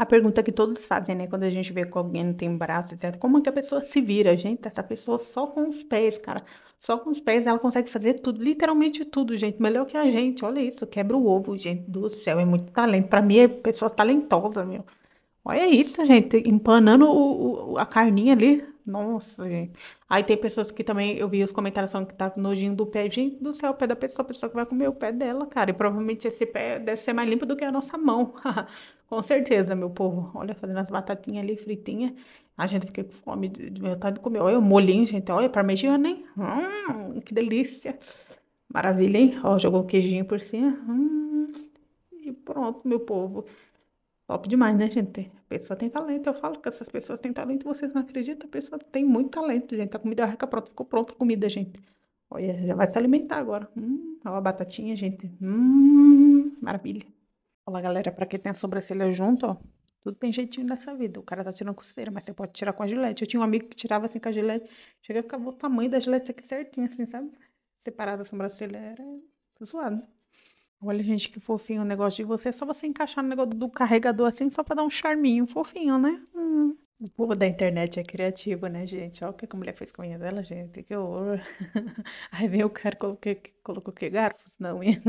a pergunta que todos fazem, né? Quando a gente vê que alguém não tem braço, etc. Como é que a pessoa se vira, gente? Essa pessoa só com os pés, cara. Só com os pés ela consegue fazer tudo, literalmente tudo, gente. Melhor que a gente. Olha isso, quebra o ovo, gente do céu. É muito talento. Para mim é pessoa talentosa, meu. Olha isso, gente. Empanando o, o, a carninha ali. Nossa, gente. Aí tem pessoas que também, eu vi os comentários falando que tá com nojinho do pé. Gente do céu, o pé da pessoa, a pessoa que vai comer o pé dela, cara. E provavelmente esse pé deve ser mais limpo do que a nossa mão. com certeza, meu povo. Olha, fazendo as batatinhas ali fritinhas. A gente fica com fome de, vontade de comer. Olha o molinho, gente. Olha, é parmegiana, hein? Hum, que delícia. Maravilha, hein? Ó, jogou o queijinho por cima. Hum, e pronto, meu povo. Top demais, né, gente? A pessoa tem talento. Eu falo que essas pessoas têm talento, vocês não acreditam. A pessoa tem muito talento, gente. A comida arranca pronta. Ficou pronta a comida, gente. Olha, já vai se alimentar agora. Hum, olha a batatinha, gente. Hum, maravilha. Olha, galera, pra quem tem a sobrancelha junto, ó. Tudo tem jeitinho nessa vida. O cara tá tirando com cera, mas você pode tirar com a gilete. Eu tinha um amigo que tirava assim com a gilete. Chega a ficar o tamanho da gilete aqui certinho, assim, sabe? Separada a sobrancelha era zoado. Olha, gente, que fofinho o negócio de você. É só você encaixar no negócio do carregador assim, só para dar um charminho fofinho, né? Hum. O povo da internet é criativo, né, gente? Olha o que a mulher fez com a unha dela, gente. Que horror. Aí veio o cara, colocou, o que garfos não unha.